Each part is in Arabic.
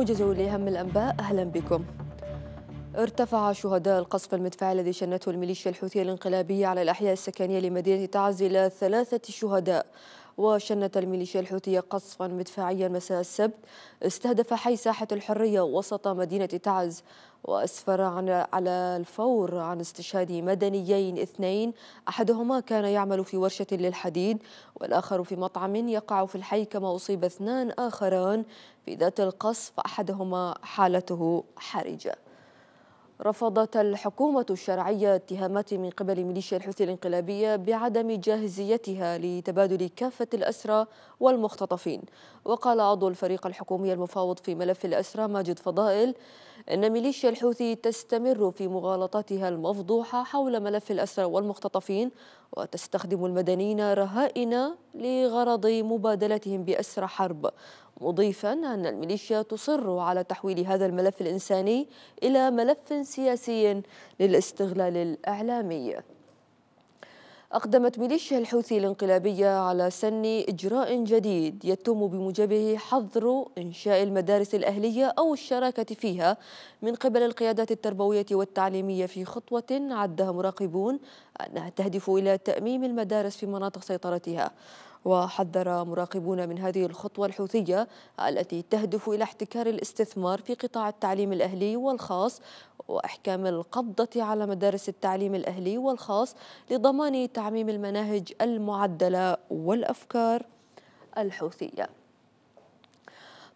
موجز لأهم الأنباء أهلا بكم ارتفع شهداء القصف المدفعي الذي شنته الميليشيا الحوثية الانقلابية على الأحياء السكنية لمدينة تعز إلى ثلاثة شهداء وشنت الميليشيا الحوثية قصفا مدفعيا مساء السبت استهدف حي ساحة الحرية وسط مدينة تعز وأسفر عن على الفور عن استشهاد مدنيين اثنين أحدهما كان يعمل في ورشة للحديد والآخر في مطعم يقع في الحي كما أصيب اثنان آخران في ذات القصف أحدهما حالته حرجة رفضت الحكومة الشرعية اتهامات من قبل ميليشيا الحوثي الانقلابية بعدم جاهزيتها لتبادل كافة الأسرى والمختطفين وقال عضو الفريق الحكومي المفاوض في ملف الأسرى ماجد فضائل إن ميليشيا الحوثي تستمر في مغالطاتها المفضوحة حول ملف الأسرى والمختطفين وتستخدم المدنيين رهائن لغرض مبادلتهم بأسرى حرب مضيفا أن الميليشيا تصر على تحويل هذا الملف الإنساني إلى ملف سياسي للاستغلال الإعلامي أقدمت ميليشيا الحوثي الانقلابية على سن إجراء جديد يتم بموجبه حظر إنشاء المدارس الأهلية أو الشراكة فيها من قبل القيادات التربوية والتعليمية في خطوة عدها مراقبون أنها تهدف إلى تأميم المدارس في مناطق سيطرتها وحذر مراقبون من هذه الخطوة الحوثية التي تهدف إلى احتكار الاستثمار في قطاع التعليم الأهلي والخاص وإحكام القبضة على مدارس التعليم الأهلي والخاص لضمان تعميم المناهج المعدلة والأفكار الحوثية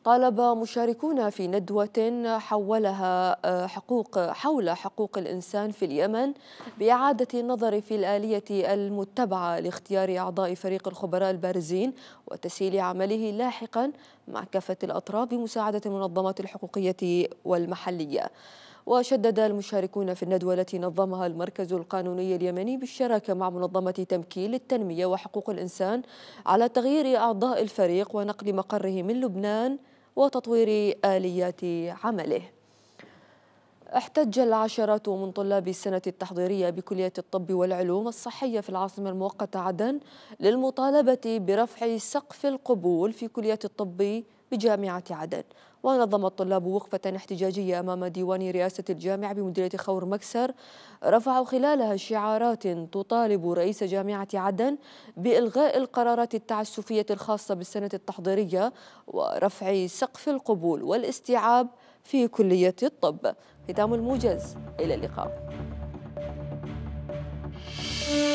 طالب مشاركون في ندوة حولها آه، حقوق حول حقوق الإنسان في اليمن بإعادة النظر في الآلية المتبعة لاختيار أعضاء فريق الخبراء البارزين وتسهيل عمله لاحقا مع كافة الأطراف بمساعدة المنظمات الحقوقية والمحلية. وشدد المشاركون في الندوة التي نظمها المركز القانوني اليمني بالشراكة مع منظمة تمكين للتنمية وحقوق الإنسان على تغيير أعضاء الفريق ونقل مقره من لبنان وتطوير آليات عمله احتج العشرات من طلاب السنة التحضيرية بكلية الطب والعلوم الصحية في العاصمة المؤقتة عدن للمطالبة برفع سقف القبول في كلية الطب بجامعة عدن ونظم الطلاب وقفة احتجاجية أمام ديوان رئاسة الجامعة بمديرية خور مكسر رفعوا خلالها شعارات تطالب رئيس جامعة عدن بإلغاء القرارات التعسفية الخاصة بالسنة التحضيرية ورفع سقف القبول والاستيعاب في كلية الطب ختام الموجز إلى اللقاء